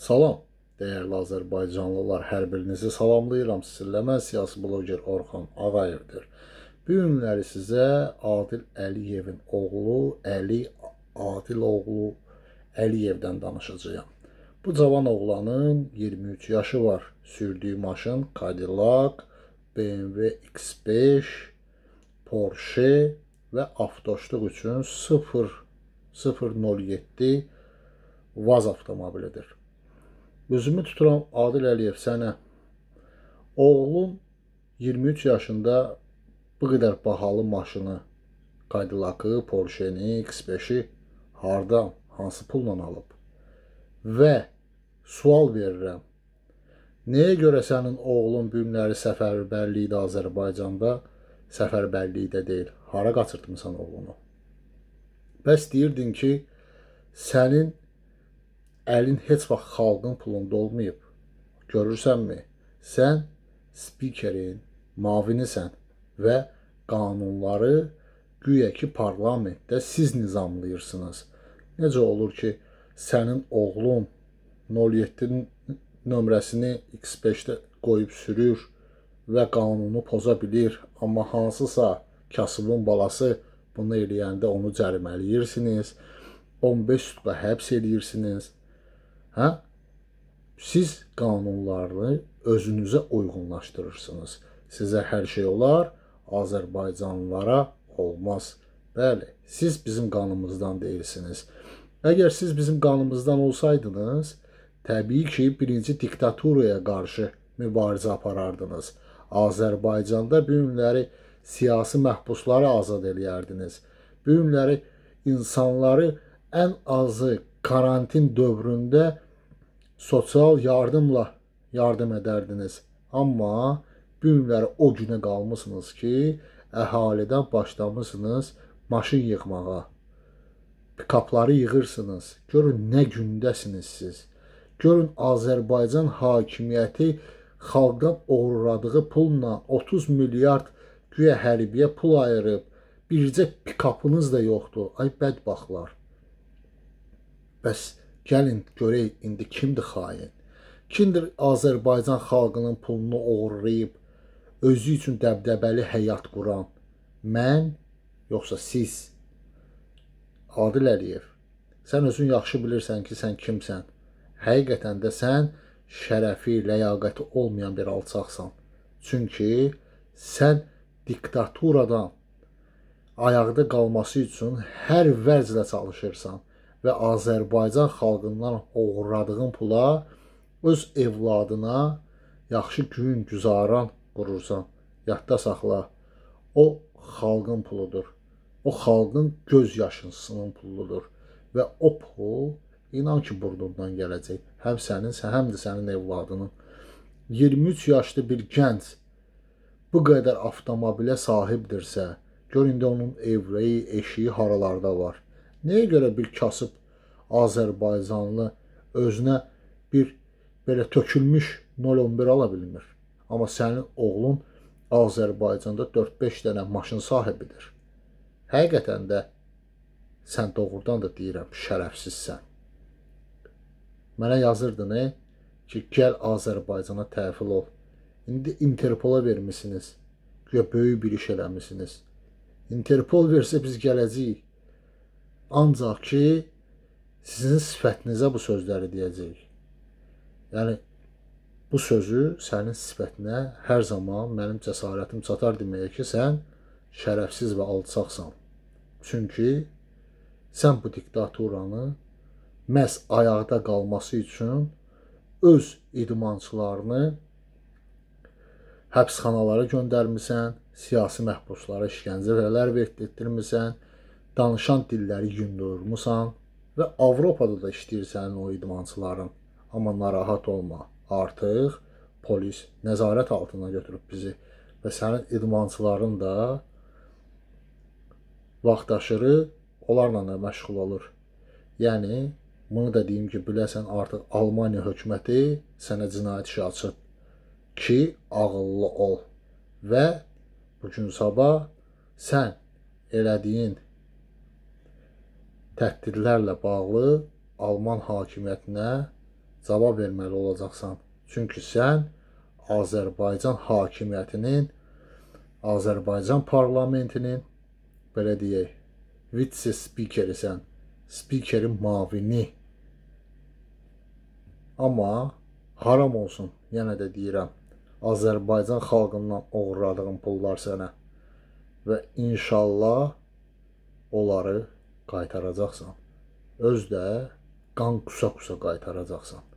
Salam, dəyərli Azərbaycanlılar, hər birinizi salamlayıram. Sizləmə siyasi bloger Orxan Ağayevdir. Bu günləri sizə Adil Əliyevin oğlu Əli Adil oğlu Əliyevdən danışacağam. Bu cavan oğlanın 23 yaşı var. Sürdüyü maşın Cadillac, BMW X5, Porsche və avtoşluq üçün 0 007 Vaz avtomobilidir. Üzümü tuturam Adil Əliyev sənə. Oğlum 23 yaşında bu qədər bahalı maşını, Cadillac-ı, Porsche-ni, X5-i hardan, hansı pulla alıb? Və sual verirəm. Nəyə görə sənin oğlun bu günləri səfərbərlikdə Azərbaycanda, səfərbərlikdə deyil, hara qaçırtmısan oğlunu? Bəs deyirdin ki, sənin əlin heç vaxt xalqın pulunda olmayıb. Görürsənmi? Sən spikerin mavinisən və qanunları güya ki parlamentdə siz nizamlayırsınız. Necə olur ki, sənin oğlun 07-nin nömrəsini X5-də qoyub sürür və qanunu poza bilir, amma hansısa kasıbın balası bunu eləyəndə onu cərimələyirsiniz, 15 sutqa həbs eləyirsiniz. Hə? Siz qanunları özünüzə uyğunlaşdırırsınız. Sizə hər şey olar, Azərbaycanlılara olmaz. Bəli, siz bizim qanımızdan deyilsiniz. Əgər siz bizim qanımızdan olsaydınız, təbii ki, birinci diktaturaya qarşı mübarizə aparardınız. Azərbaycanda bu günləri siyasi məhbusları azad eləyərdiniz. Bu günləri insanları ən azı karantin dövründə sosial yardımla yardım edərdiniz. Amma bu günləri o günə qalmısınız ki, əhalidən başlamısınız maşın yığmağa. Pikapları yığırsınız. Görün nə gündəsiniz siz. Görün Azərbaycan hakimiyyəti xalqdan oğurladığı pulla 30 milyard güya hərbiyə pul ayırıb. Bircə pikapınız da yoxdur. Ay bədbaxtlar. Bəs gəlin görək indi kimdir xain? Kimdir Azərbaycan xalqının pulunu oğurlayıb özü üçün dəbdəbəli həyat quran? Mən yoxsa siz? Adil Əliyev, sən özün yaxşı bilirsən ki, sən kimsən? Həqiqətən də sən şərəfi, ləyaqəti olmayan bir alçaqsan. Çünki sən diktaturadan ayaqda qalması üçün hər vərclə çalışırsan və Azərbaycan xalqından oğurladığın pula öz evladına yaxşı gün güzaran qurursan. Yadda saxla. O xalqın puludur. O xalqın göz yaşısının puludur və o pul inan ki burnundan gələcək. Həm sənin, həm də sənin evladının. 23 yaşlı bir gənc bu qədər avtomobilə sahibdirsə, gör indi onun evreyi, eşiyi haralarda var. Nəyə görə bir kasıb Azərbaycanlı özünə bir belə tökülmüş 0.11 ala bilmir? Amma sənin oğlun Azərbaycanda 4-5 dənə maşın sahibidir. Həqiqətən də sən doğrudan da deyirəm, şərəfsizsən. Mənə yazırdın, e, ki, gəl Azərbaycana təhvil ol. İndi Interpola vermisiniz. Güya böyük bir iş eləmisiniz. Interpol versə biz gələcəyik. Ancaq ki, sizin sifətinizə bu sözləri deyəcək. Yəni bu sözü sənin sifətinə hər zaman mənim cəsarətim çatar deməyə ki, sən şərəfsiz və alçaqsan. Çünki sən bu diktaturanı məhz ayaqda qalması üçün öz idmançılarını həbsxanalara göndərmisən, siyasi məhbuslara işgəncə və lər verdirtdirmisən, danışan dilləri yundurmusan və Avropada da işləyirsən o idmançıların. Amma narahat olma. Artıq polis nəzarət altına götürüb bizi və sənin idmançıların da vaxt aşırı onlarla da məşğul olur. Yəni bunu da deyim ki, biləsən artıq Almaniya hökuməti sənə cinayət işi açıb ki, ağıllı ol və bu gün sabah sən elədiyin təhdidlərlə bağlı Alman hakimiyyətinə cavab verməli olacaqsan. Çünki sən Azərbaycan hakimiyyətinin, Azərbaycan parlamentinin belə deyək, vitse spikerisən, spikerin mavini. Amma haram olsun, yenə də deyirəm, Azərbaycan xalqından oğurladığın pullar sənə və inşallah onları qaytaracaqsan, öz də qan qusa-qusa qaytaracaqsan.